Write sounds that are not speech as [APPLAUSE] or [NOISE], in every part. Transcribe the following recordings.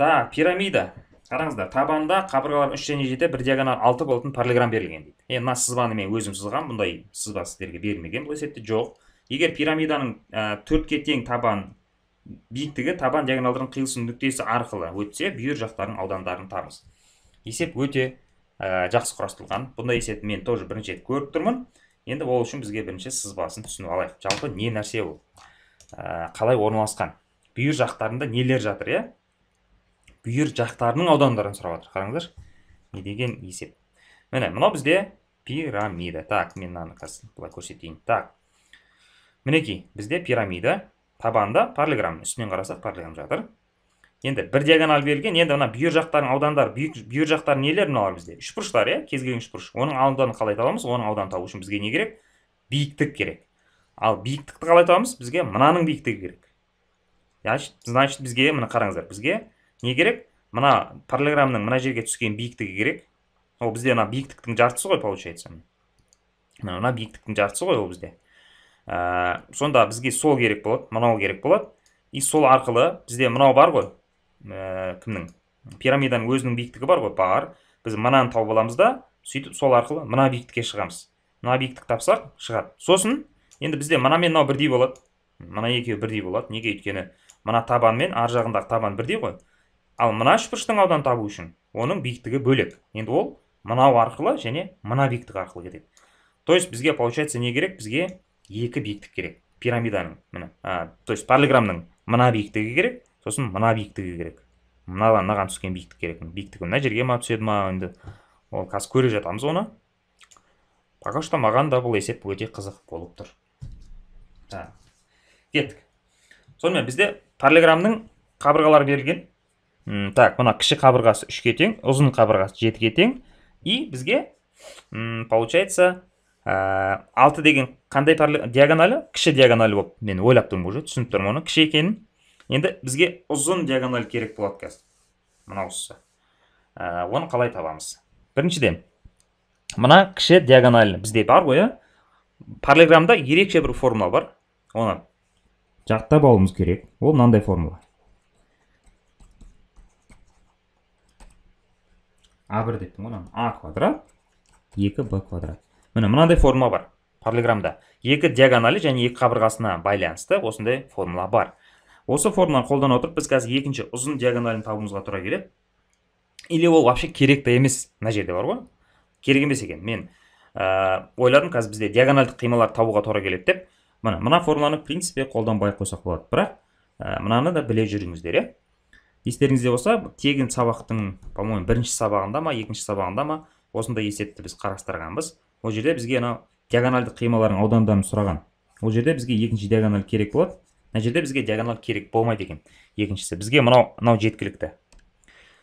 так пирамида қараңыздар табанда қабырғалар үш және жеті бір диагональ алты болатын параллелограмм берілген дейді енді мына сызбаны мен өзім сызғанмын бұндай сызба сіздерге берілмеген бұл есепте жоқ егер пирамиданың төртке тең табан биіктігі табан диагоналдарының қиылысу нүктесі арқылы өтсе бүйір жақтарының аудандарын табыңыз есеп өте жақсы құрастырылған бұндай есепті мен тоже бірінші рет көріп тұрмын енді ол үшін бізге бірінші сызбасын түсініп алайық жалпы не нәрсе ол қалай орналасқан бүйір жақтарында нелер жатыр иә бүйір жақтарының аудандарын сұрап жатыр қараңыздар не деген есеп міне мынау бізде пирамида так мен мынаны қазір былай көрсетейін так мінекей бізде пирамида табанда параллелограмм үстінен қарасақ параллелограмм жатыр енді бір диагональ берілген енді мына бүйір жақтарының аудандары бүйір жақтары нелер мыналар бізде үшбұрыштар иә кез келген үшбұрыш оның ауданын қалай табамыз оның ауданын табу үшін бізге не керек биіктік керек ал биіктікті қалай табамыз бізге мынаның биіктігі керек значит бізге міне қараңыздар бізге не керек мына параллеграмның мына жерге түскен биіктігі керек ол бізде мына биіктіктің жартысы ғой получается мына биіктіктің жартысы ғой ол бізде ә, сонда бізге сол керек болады мынау керек болады и сол арқылы бізде мынау бар ғой ә, кімнің пирамиданың өзінің биіктігі бар ғой бар біз мынаны тауып аламыз да сөйтіп сол арқылы мына биіктікке шығамыз мына биіктік тапсақ шығады сосын енді бізде мына мен мынау бірдей болады мына екеуі бірдей болады неге өйткені мына табан мен ар жағындағы табан бірдей ғой ал мына үшбұрыштың ауданын табу үшін оның биіктігі бөлек енді ол мынау арқылы және мына биіктік арқылы кетеді то есть бізге получается не керек бізге екі биіктік керек пирамиданың міне ә, то есть параллелограммның мына биіктігі керек сосын мына биіктігі керек мынадан мынаған түскен биіктік керек биіктігі мына жерге ма түседі ма енді ол қазір көре жатамыз оны пока что маған да бұл есеп өте қызық болып тұр кеттік сонымен бізде параллелограммның қабырғалары берілген так мына кіші қабырғасы үшке тең ұзын қабырғасы жетіге тең и бізге получается ә, 6 деген қандай параллель диагоналі кіші диагоналі болып мен ойлап тұрмын уже түсініп тұрмын оны кіші екенін енді бізге ұзын диагональ керек болады қазір мынаусы ә, оны қалай табамыз біріншіден мына кіші диагональ бізде бар ғой иә параллелограммда ерекше бір формула бар оны жаттап алуымыз керек ол мынандай формула а бір дептің, ғой а квадрат екі б квадрат міне мынандай форма бар параллелограммда екі диагонали және екі қабырғасына байланысты осындай формула бар осы формуланы қолдана отырып біз қазір екінші ұзын диагоналін табуымызға тура келеді или ол вообще керек те емес мына жерде бар ғой керек емес екен мен ә, ойладым қазір бізде диагональдық қималарды табуға тура келеді деп міне мына формуланы в принципе қолданбай ақ қойсақ болады бірақ мынаны да біле жүріңіздер иә естеріңізде болса тегін сабақтың по моему бірінші сабағында ма екінші сабағында ма осындай есепті біз қарастырғанбыз ол жерде бізге анау диагональдық қималардың аудандарын сұраған ол жерде бізге екінші диагональ керек болады мына жерде бізге диагональ керек болмайды екен екіншісі бізге мынау мынау жеткілікті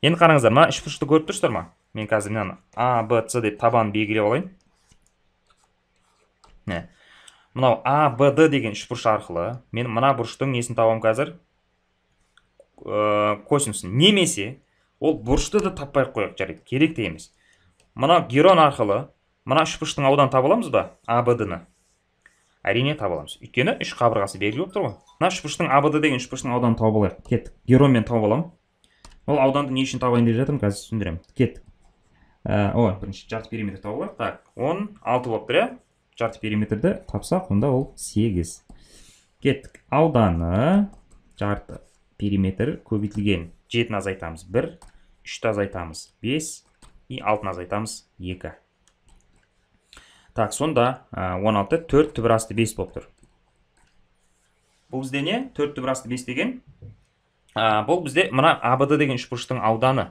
енді қараңыздар мына үшбұрышты көріп тұрсыздар ма мен қазір мынаны а б с деп табанын белгілеп алайын міне мынау а б д деген үшбұрыш арқылы мен мына бұрыштың несін табамын қазір Э, косинусын немесе ол бұрышты да таппай ақ қояйық жарайды керек те емес мына герон арқылы мына үш бұрыштың ауданын таба аламыз ба абд ны әрине таба аламыз өйткені үш қабырғасы белгілі болып тұр ғой мына үш бұрыштың абд деген үш бұрыштың ауданын тауып алайық кеттік геронмен тауып аламын ол ауданды не үшін табайын деп жатырмын қазір түсіндіремін кеттік ә, ой бірінші жарты периметр тауып алайық так он алты болып тұр иә жарты периметрді тапсақ онда ол сегіз кеттік ауданы жарты периметр көбейтілген жетіні азайтамыз бір үшті азайтамыз бес и алтыны азайтамыз екі так сонда он алты төрт түбір асты бес болып тұр бұл бізде не төрт түбір асты бес деген ә, бұл бізде мына абд деген үшбұрыштың ауданы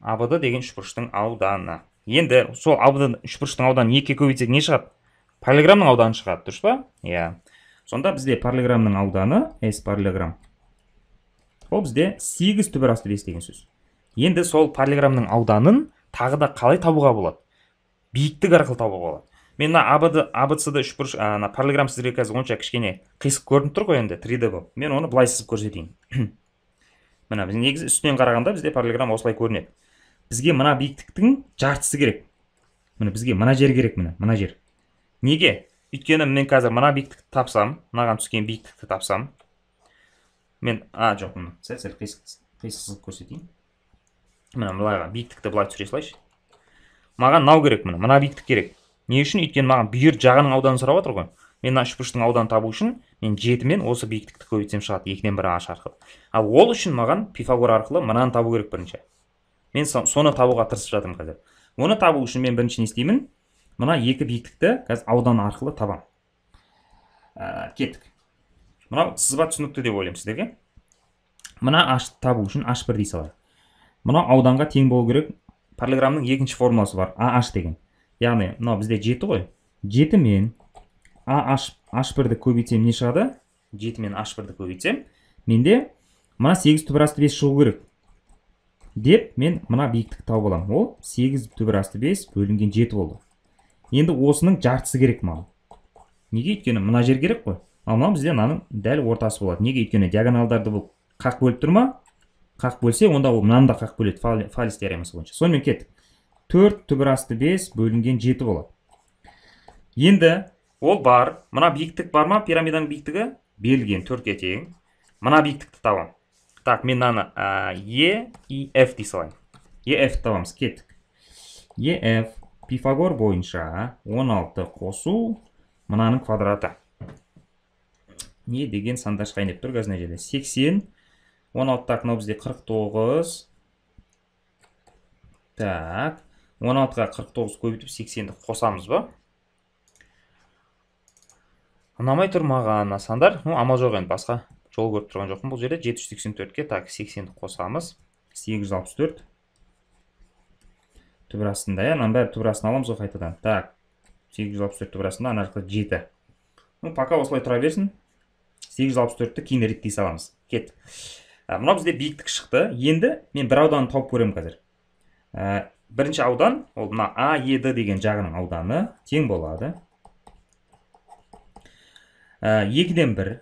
абд деген үшбұрыштың ауданы енді сол абд үшбұрыштың ауданын екіге көбейтсек не шығады параллелограммның ауданы шығады дұрыс па иә сонда бізде параллелограммның ауданы с параллелограмм ол бізде 8 түбір асты бес деген сөз енді сол параллелограммның ауданын тағы да қалай табуға болады биіктік арқылы табуға болады мен мына абд абцд үшбұрыш ана параллелограмм сіздерге қазір онша кішкене қисық көрініп тұр ғой енді 3d болып мен оны былай сызып көрсетейін [CLEARS THROAT] міне біз негізі үстінен қарағанда бізде параллелограмм осылай көрінеді бізге мына биіктіктің жартысы керек міне бізге мына жер керек міне мына жер неге өйткені мен қазір мына биіктікті тапсам мынаған түскен биіктікті тапсам мен а жоқ мына сәл сәл қисық көрсетейін міне былайға биіктікті былай түсіре салайыншы маған мынау керек міне мына биіктік керек не үшін өйткені маған бүйір жағының ауданын сұрап жатыр ғой мен мына үшбұрыштың ауданын табу үшін мен мен осы биіктікті көбейтсем шығады екіден бір ағаш арқылы ал ол үшін маған пифагор арқылы мынаны табу керек бірінші мен соны табуға тырысып жатырмын қазір оны табу үшін мен бірінші не істеймін мына екі биіктікті қазір аудан арқылы табамын ә, кеттік мынау сызба түсінікті деп ойлаймын сіздерге мына h табу үшін h1 дей салайық мынау ауданға тең болу керек параллелограммның екінші формуласы бар ah деген яғни мынау бізде 7 ғой 7 мен ah h1-ді көбейтсем не шығады 7 мен h1-ді көбейтсем менде мына 8 түбір асты 5 шығу керек деп мен мына биіктік тауып аламын ол 8 түбір асты 5 бөлінген 7 болды енді осының жартысы керек маған неге өйткені мына жер керек қой ал мынау бізде мынаның дәл ортасы болады неге өйткені диагоналдарды бұл қақ бөліп тұр ма қақ бөлсе онда ол мынаны да қақ бөледі фалис теоремасы бойынша сонымен кеттік төрт түбір асты бес бөлінген жеті болады енді ол бар мына биіктік бар ма пирамиданың биіктігі берілген төртке тең мына биіктікті табамын так мен мынаны е и ф дей салайын е ф табамыз кеттік е ф пифагор бойынша 16 қосу мынаның квадраты не деген сандар шығайын деп тұр қазір мына жерде сексен он алтыдағы мынау бізде қырық тоғыз так он алтыға қырық тоғыз көбейтіп сексенді қосамыз ба ұнамай тұр маған мына сандар ну амал жоқ енді басқа жол көріп тұрған жоқпын бұл жерде жеті жүз сексен төртке так сексенді қосамыз сегіз жүз алпыс төрт түбір астында иә мынаның бәрі түбір астына аламыз ғой қайтадан так сегіз жүз алпыс төрт түбір астында ана жақта жеті ну пока осылай тұра берсін 864-ті кейін реттей саламыз кеттік ә, мынау бізде биіктік шықты енді мен бір ауданды тауып көремін қазір ә, бірінші аудан ол мына аед деген жағының ауданы тең болады ә, екіден бір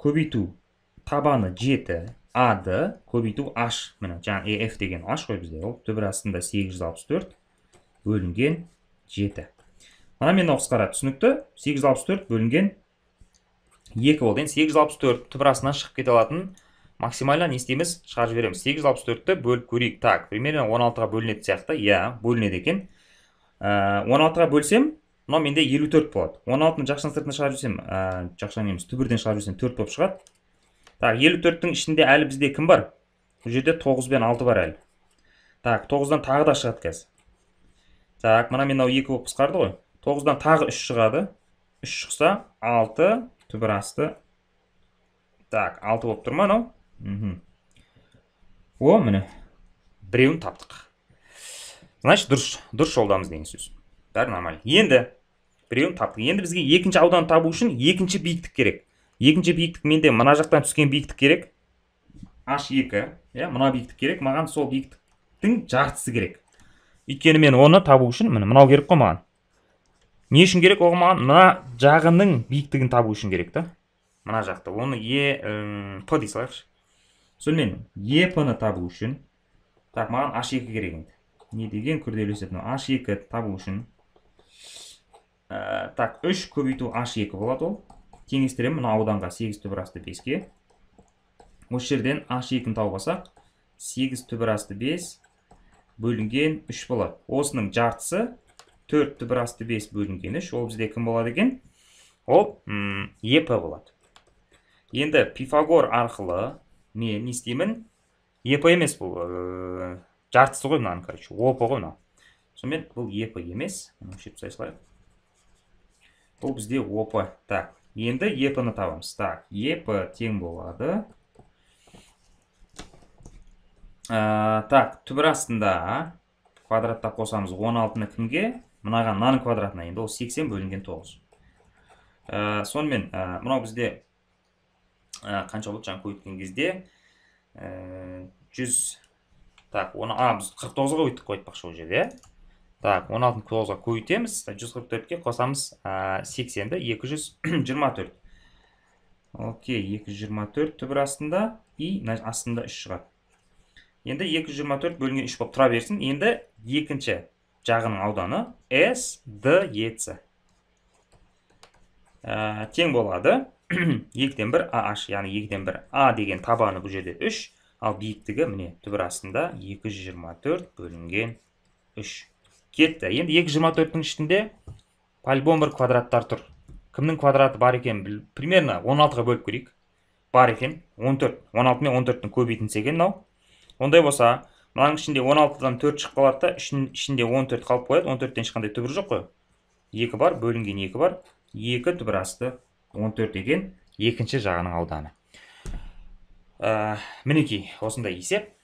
көбейту табаны жеті ад көбейту h міне жаңа ф деген Аш қой бізде ол түбір астында 864 бөлінген 7 мына мынау қысқара түсінікті 864 бөлінген екі болды енді сегіз жүз алпыс төрт шығып кете алатын максимально не істейміз шығарып жібереміз сегіз жүз алпыс төртті бөліп көрейік так примерно он алтыға бөлінетін сияқты иә бөлінеді екен э, он алтыға бөлсем мынау менде елу төрт болады он алтыны жақшаның сыртына шығарып жіберсем ә, э, жақшаның емес түбірден шығарып жіберсем төрт болып шығады так елу төрттің ішінде әлі бізде кім бар бұл жерде тоғыз бен алты бар әлі так тоғыздан тағы да шығады қазір так мына мен мынау екі болып қысқарды ғой тоғыздан тағы үш шығады үш шықса алты түбір асты так алты болып тұр ма анау о міне біреуін таптық значит дұрыс дұрыс жолдамыз деген сөз бәрі нормально енді біреуін таптық енді бізге екінші аудан табу үшін екінші биіктік керек екінші биіктік менде мына жақтан түскен биіктік керек h2 иә мына биіктік керек маған сол биіктіктің жартысы керек өйткені мен оны табу үшін міне мынау керек қой маған не үшін керек оған маған мына жағының биіктігін табу үшін керек та мына жақты оны е п дей салайықшы сонымен е п ны табу үшін так маған h екі керек енді не деген күрделі есеп мынау h екі табу үшін ә, так үш көбейту h екі болады ол теңестіремін мына ауданға сегіз түбір асты беске осы жерден h екіні тауып алсақ сегіз түбір асты бес бөлінген үш болады осының жартысы 4-ті түбір асты бес бөлінген үш ол бізде кім болады екен ол епі болады енді пифагор арқылы мен не істеймін еп емес бұл э, жартысы ғой мынаның короче опы ғой мынау сонымен бұл епі емес мұны түсіріп салайық бұл бізде опы так енді епіні табамыз так еп тең болады э, так түбір астында квадратта қосамыз 16-ны кімге мынаған мынаның квадратына енді ол 80 бөлінген 9 ә, э, сонымен ә, мынау бізде ә, қанша болды жаңа көбейткен кезде ә, 100 так оны а 49-ға көбейттік қой айтпақшы ол жерде иә? так 16-ны 9-ға көбейтеміз 144-ке қосамыз ә, 80-ді 224 окей 224 түбір астында и астында 3 шығады енді 224 бөлінген 3 болып тұра берсін енді екінші жағының ауданы с д ец ә, тең болады 2-ден [CLEARS THROAT] бір AH, яғни ден бір а деген табаны бұл жерде 3, ал биіктігі міне түбір астында 224 бөлінген 3 кетті енді 224-тің ішінде по бір квадраттар тұр кімнің квадраты бар екен біл, примерно 16-ға бөліп көрейік бар екен 14 16 мен 14-тің көбейтіндісі екен мынау ондай болса мынаның ішінде 16-дан 4 шығып қалады да ішінде 14 қалып қояды 14-тен ешқандай түбір жоқ қой 2 бар бөлінген 2 бар 2 түбір асты 14 екен екінші жағының ауданы ә, мінекей осындай есеп